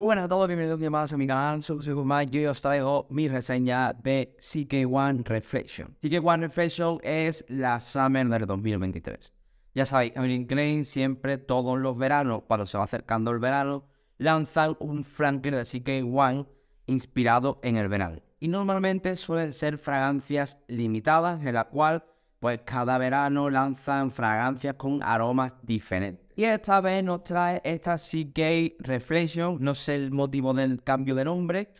Buenas a todos, bienvenidos un día más a mi canal, soy José y hoy os traigo mi reseña de CK1 Reflection. CK1 Reflection es la Summer del 2023. Ya sabéis, Amelie Klein siempre, todos los veranos, cuando se va acercando el verano, lanzan un franquero de CK1 inspirado en el verano. Y normalmente suelen ser fragancias limitadas en la cual pues cada verano lanzan fragancias con aromas diferentes. Y esta vez nos trae esta Seagate Reflection, no sé el motivo del cambio de nombre,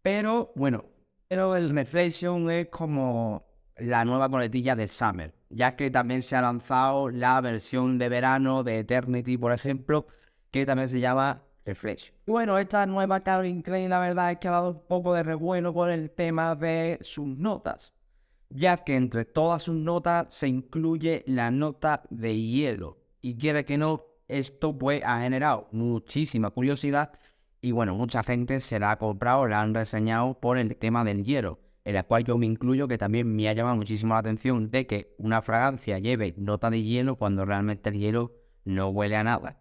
pero bueno, pero el Reflection es como la nueva coletilla de Summer, ya que también se ha lanzado la versión de verano de Eternity, por ejemplo, que también se llama Reflection. Y bueno, esta nueva Calvin Klein la verdad es que ha dado un poco de revuelo con el tema de sus notas ya que entre todas sus notas se incluye la nota de hielo. Y quiere que no, esto pues ha generado muchísima curiosidad y bueno, mucha gente se la ha comprado, la han reseñado por el tema del hielo, en la cual yo me incluyo que también me ha llamado muchísimo la atención de que una fragancia lleve nota de hielo cuando realmente el hielo no huele a nada.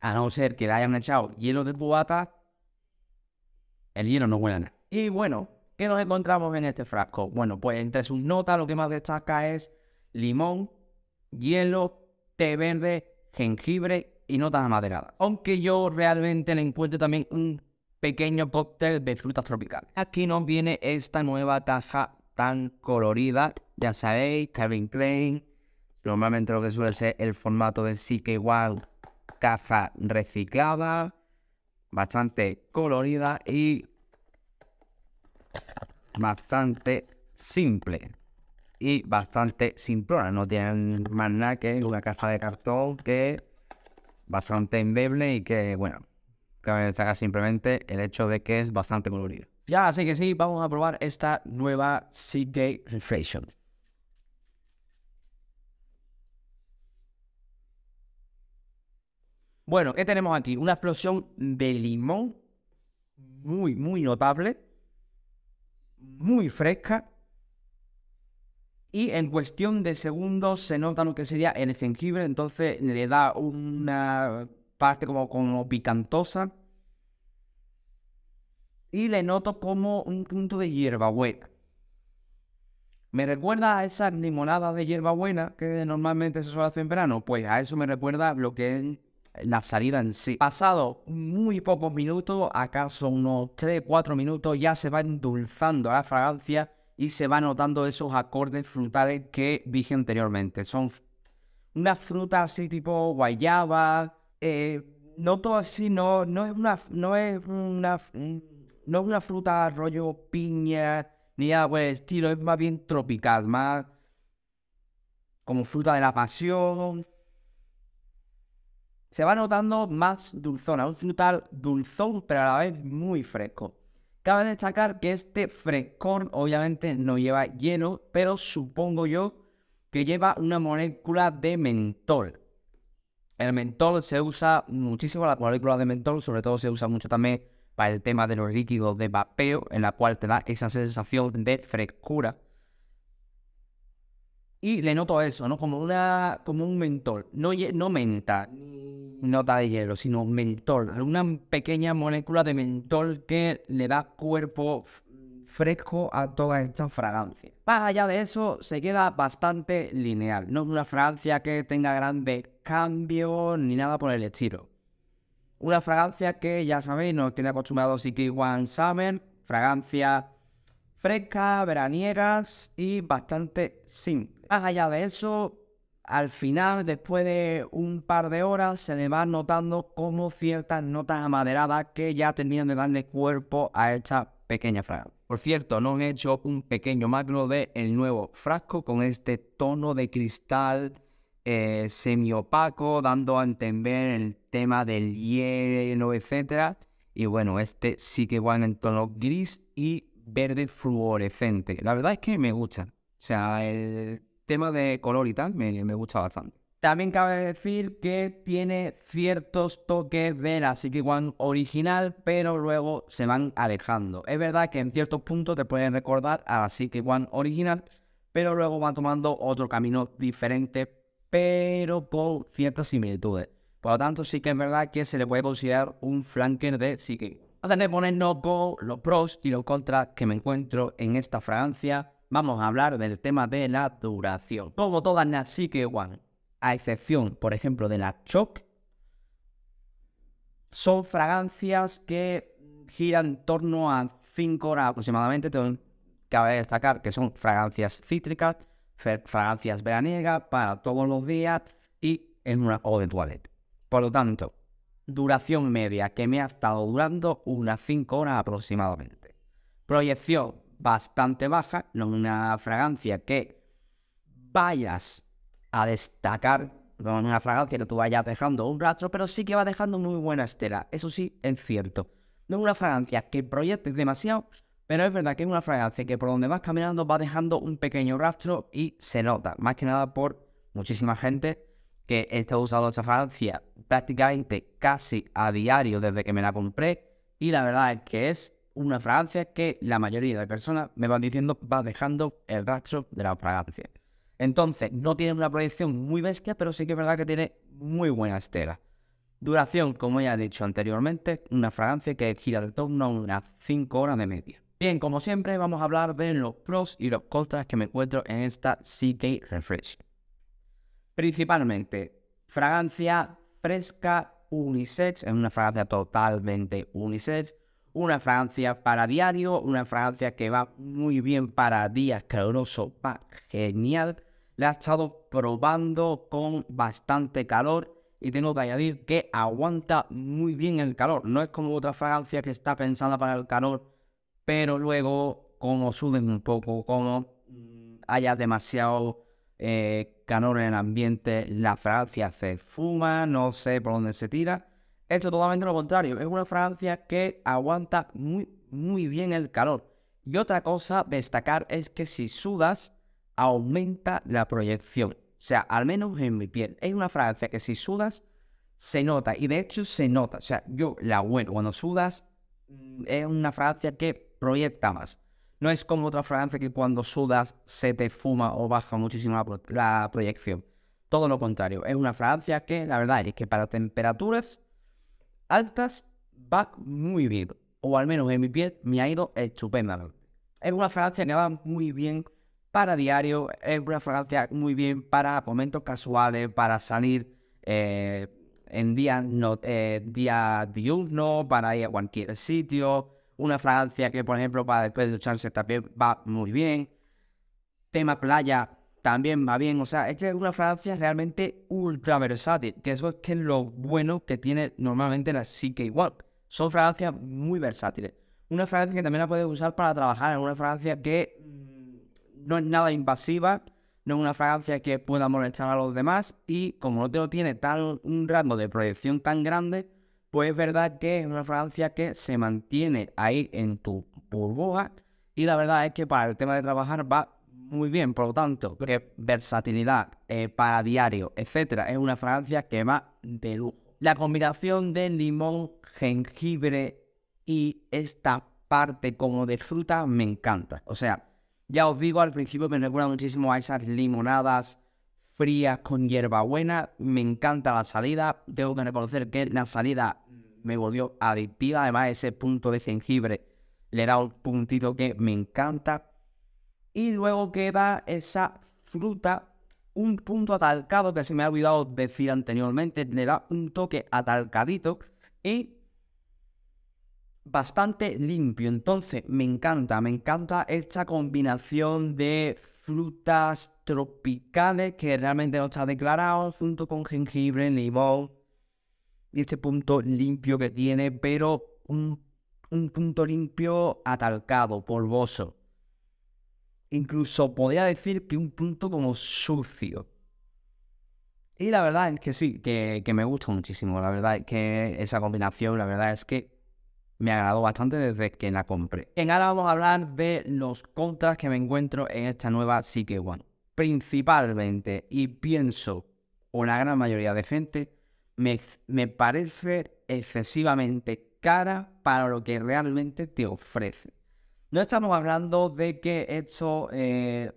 A no ser que le hayan echado hielo de cubata, el hielo no huele a nada. Y bueno, ¿Qué nos encontramos en este frasco? Bueno, pues entre sus notas lo que más destaca es limón, hielo, té verde, jengibre y notas amaderadas. Aunque yo realmente le encuentro también un pequeño cóctel de frutas tropicales. Aquí nos viene esta nueva taza tan colorida. Ya sabéis, Kevin Klein. Normalmente lo que suele ser el formato de sí que igual caja reciclada. Bastante colorida y bastante simple y bastante simplona. No tienen más nada que una caja de cartón que bastante endeble y que, bueno, cabe destacar simplemente el hecho de que es bastante colorido. Ya, así que sí, vamos a probar esta nueva Seagate refresh Bueno, que tenemos aquí? Una explosión de limón muy, muy notable muy fresca. Y en cuestión de segundos se nota lo que sería el jengibre, entonces le da una parte como, picantosa. Y le noto como un punto de hierbabuena. ¿Me recuerda a esas limonadas de hierbabuena que normalmente se suele hacer en verano? Pues a eso me recuerda lo que es la salida en sí. Pasado muy pocos minutos, acaso unos 3-4 minutos, ya se va endulzando la fragancia y se va notando esos acordes frutales que dije anteriormente. Son unas fruta así tipo guayaba, eh, no todo así, no, no es una, no es una, no es una fruta rollo piña, ni nada por el estilo, es más bien tropical, más como fruta de la pasión, se va notando más dulzona, un frutal dulzón, pero a la vez muy fresco. Cabe destacar que este frescor obviamente no lleva hielo, pero supongo yo que lleva una molécula de mentol. El mentol se usa muchísimo, la molécula de mentol, sobre todo se usa mucho también para el tema de los líquidos de vapeo, en la cual te da esa sensación de frescura y le noto eso, ¿no? Como, una, como un mentol. No, no menta, ni nota de hielo, sino mentol. Alguna pequeña molécula de mentol que le da cuerpo fresco a toda esta fragancia. Más allá de eso, se queda bastante lineal. No es una fragancia que tenga grandes cambios ni nada por el estilo. Una fragancia que, ya sabéis, nos tiene acostumbrados que One Summer. Fragancia fresca, veraniegas y bastante simple. Más allá de eso, al final, después de un par de horas, se le va notando como ciertas notas amaderadas que ya terminan de darle cuerpo a esta pequeña fragancia. Por cierto, no han hecho un pequeño macro de el nuevo frasco con este tono de cristal eh, semiopaco, dando a entender el tema del hielo, etc. Y bueno, este sí que va en tono gris y verde fluorescente. La verdad es que me gusta. O sea, el tema de color y tal me, gusta bastante. También cabe decir que tiene ciertos toques de la Psyche One original, pero luego se van alejando. Es verdad que en ciertos puntos te pueden recordar a la Psyche One original, pero luego van tomando otro camino diferente, pero con ciertas similitudes. Por lo tanto, sí que es verdad que se le puede considerar un flanker de Psyche. Antes de ponernos con los pros y los contras que me encuentro en esta fragancia, vamos a hablar del tema de la duración. Como todas las Psyche One, a excepción, por ejemplo, de la Choc, son fragancias que giran en torno a 5 horas aproximadamente. Tengo, cabe destacar que son fragancias cítricas, fragancias veraniegas para todos los días y en una eau de toilette. Por lo tanto, duración media que me ha estado durando unas 5 horas aproximadamente. Proyección bastante baja, no es una fragancia que vayas a destacar, no es una fragancia que tú vayas dejando un rastro, pero sí que va dejando muy buena estela, eso sí es cierto. No es una fragancia que proyectes demasiado, pero es verdad que es una fragancia que por donde vas caminando va dejando un pequeño rastro y se nota, más que nada por muchísima gente que estado usando esta fragancia prácticamente casi a diario desde que me la compré y la verdad es que es una fragancia que la mayoría de personas me van diciendo va dejando el rastro de la fragancia. Entonces, no tiene una proyección muy bestia, pero sí que es verdad que tiene muy buena estela. Duración, como ya he dicho anteriormente, una fragancia que gira de torno a unas 5 horas de media. Bien, como siempre, vamos a hablar de los pros y los contras que me encuentro en esta CK Refresh. Principalmente, fragancia fresca unisex, es una fragancia totalmente unisex, una fragancia para diario, una fragancia que va muy bien para días calurosos, va genial. La he estado probando con bastante calor y tengo que añadir que aguanta muy bien el calor. No es como otra fragancia que está pensada para el calor, pero luego como suben un poco, como mm, haya demasiado eh, calor en el ambiente, la fragancia se fuma, no sé por dónde se tira es totalmente lo contrario. Es una Francia que aguanta muy, muy bien el calor. Y otra cosa destacar es que si sudas, aumenta la proyección. O sea, al menos en mi piel. Es una fragancia que si sudas, se nota. Y de hecho se nota. O sea, yo la huelo. Cuando sudas, mm, es una Francia que proyecta más. No es como otra Francia que cuando sudas se te fuma o baja muchísimo la, la proyección. Todo lo contrario. Es una Francia que, la verdad, es que para temperaturas altas va muy bien, o al menos en mi piel me ha ido estupendamente. Es una fragancia que va muy bien para diario, es una fragancia muy bien para momentos casuales, para salir eh, en días no, eh, día diurnos, para ir a cualquier sitio. Una fragancia que, por ejemplo, para después de lucharse también va muy bien. Tema playa, también va bien. O sea, es que es una fragancia realmente ultra versátil, que eso es que lo bueno que tiene normalmente la CK Walk. Son fragancias muy versátiles. Una fragancia que también la puedes usar para trabajar, es una fragancia que mm, no es nada invasiva, no es una fragancia que pueda molestar a los demás y como no te lo tiene un rango de proyección tan grande, pues es verdad que es una fragancia que se mantiene ahí en tu burbuja y la verdad es que para el tema de trabajar va muy bien. Por lo tanto, que versatilidad eh, para diario, etcétera, es una fragancia que va de lujo. La combinación de limón, jengibre y esta parte como de fruta me encanta. O sea, ya os digo, al principio me recuerda muchísimo a esas limonadas frías con hierbabuena. Me encanta la salida. Tengo que reconocer que la salida me volvió adictiva. Además, ese punto de jengibre le da un puntito que me encanta. Y luego queda esa fruta, un punto atalcado que se me ha olvidado decir anteriormente, le da un toque atalcadito y bastante limpio. Entonces, me encanta, me encanta esta combinación de frutas tropicales que realmente no está declarado, junto con jengibre, limón y este punto limpio que tiene, pero un, un punto limpio atalcado, polvoso incluso podría decir que un punto como sucio. Y la verdad es que sí, que, me gusta muchísimo. La verdad es que esa combinación, la verdad es que me agradó bastante desde que la compré. En ahora vamos a hablar de los contras que me encuentro en esta nueva Psyche One. Principalmente, y pienso, una gran mayoría de gente, me, me parece excesivamente cara para lo que realmente te ofrece. No estamos hablando de que esto eh,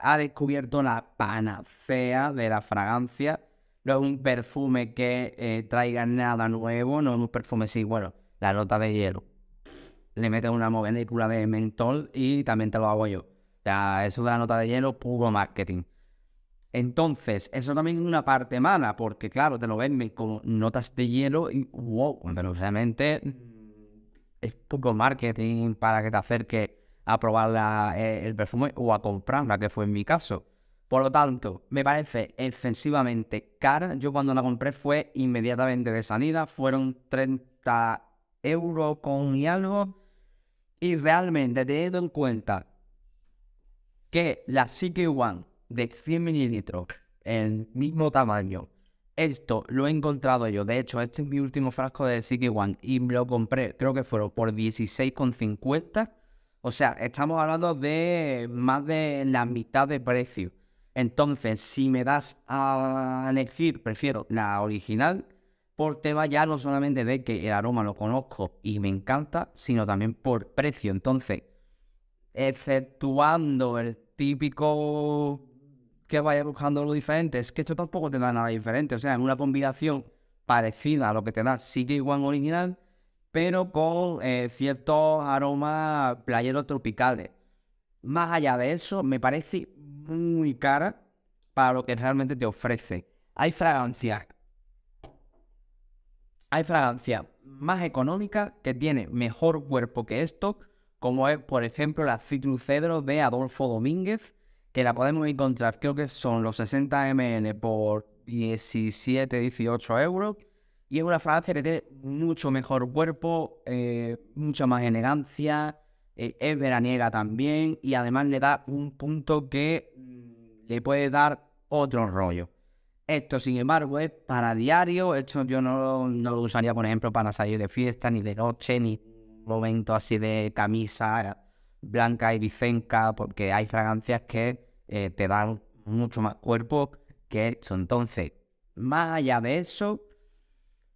ha descubierto la panacea de la fragancia. No es un perfume que eh, traiga nada nuevo, no es un perfume, sí, bueno, la nota de hielo. Le metes una molécula de mentol y también te lo hago yo. O sea, eso de la nota de hielo, puro marketing. Entonces, eso también es una parte mala, porque claro, te lo ven como notas de hielo y wow, pero realmente es marketing para que te acerque a probar eh, el perfume o a comprarla, que fue en mi caso. Por lo tanto, me parece excesivamente cara. Yo cuando la compré fue inmediatamente de salida, fueron 30 euros con y algo. Y realmente, teniendo en cuenta que la CK One de 100 mililitros, el mismo tamaño, esto lo he encontrado yo. De hecho, este es mi último frasco de Siki One y lo compré, creo que fueron por 16,50. O sea, estamos hablando de más de la mitad de precio. Entonces, si me das a elegir, prefiero la original por tema ya no solamente de que el aroma lo conozco y me encanta, sino también por precio. Entonces, exceptuando el típico que vaya buscando lo diferente. Es que esto tampoco te da nada diferente. O sea, en una combinación parecida a lo que te da City One original, pero con eh, ciertos aromas playeros tropicales. Más allá de eso, me parece muy cara para lo que realmente te ofrece. Hay fragancias. Hay fragancias más económicas que tiene mejor cuerpo que esto, como es, por ejemplo, la Citrus Cedro de Adolfo Domínguez, que la podemos encontrar, creo que son los 60 ml por 17, 18 euros. Y es una fragancia que tiene mucho mejor cuerpo, eh, mucha más elegancia, eh, es veraniega también y además le da un punto que mm, le puede dar otro rollo. Esto, sin embargo, es para diario. Esto yo no, no lo usaría, por ejemplo, para salir de fiesta, ni de noche, ni momento así de camisa eh, blanca y bicenca, porque hay fragancias que eh, te dan mucho más cuerpo que esto. Entonces, más allá de eso,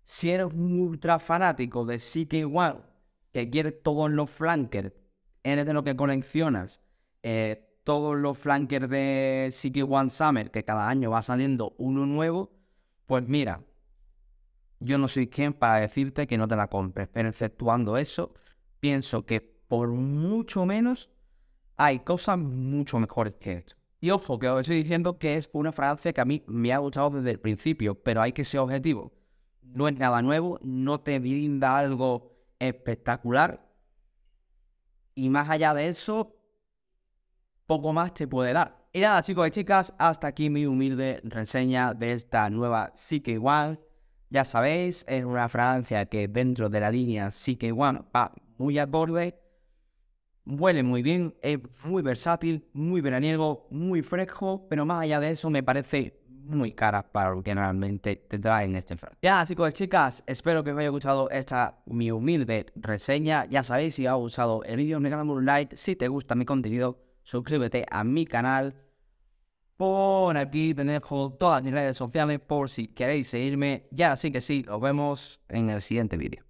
si eres un ultra fanático de ck One que quieres todos los flankers, eres de lo que coleccionas, eh, todos los flankers de ck One Summer, que cada año va saliendo uno nuevo, pues mira, yo no soy quien para decirte que no te la compres, pero exceptuando eso, pienso que por mucho menos hay cosas mucho mejores que esto. Y ojo, que os estoy diciendo que es una fragancia que a mí me ha gustado desde el principio, pero hay que ser objetivo. No es nada nuevo, no te brinda algo espectacular. Y más allá de eso, poco más te puede dar. Y nada, chicos y chicas, hasta aquí mi humilde reseña de esta nueva CK1. Ya sabéis, es una fragancia que dentro de la línea CK1 va muy borde. Huele muy bien, es muy versátil, muy veraniego, muy fresco, pero más allá de eso me parece muy cara para lo que realmente te traen este frac. Ya, así chicas, espero que os haya gustado esta mi humilde reseña. Ya sabéis, si os ha gustado el vídeo, me regalame un like. Si te gusta mi contenido, suscríbete a mi canal. Por aquí dejo todas mis redes sociales por si queréis seguirme. Ya, así que sí, nos vemos en el siguiente vídeo.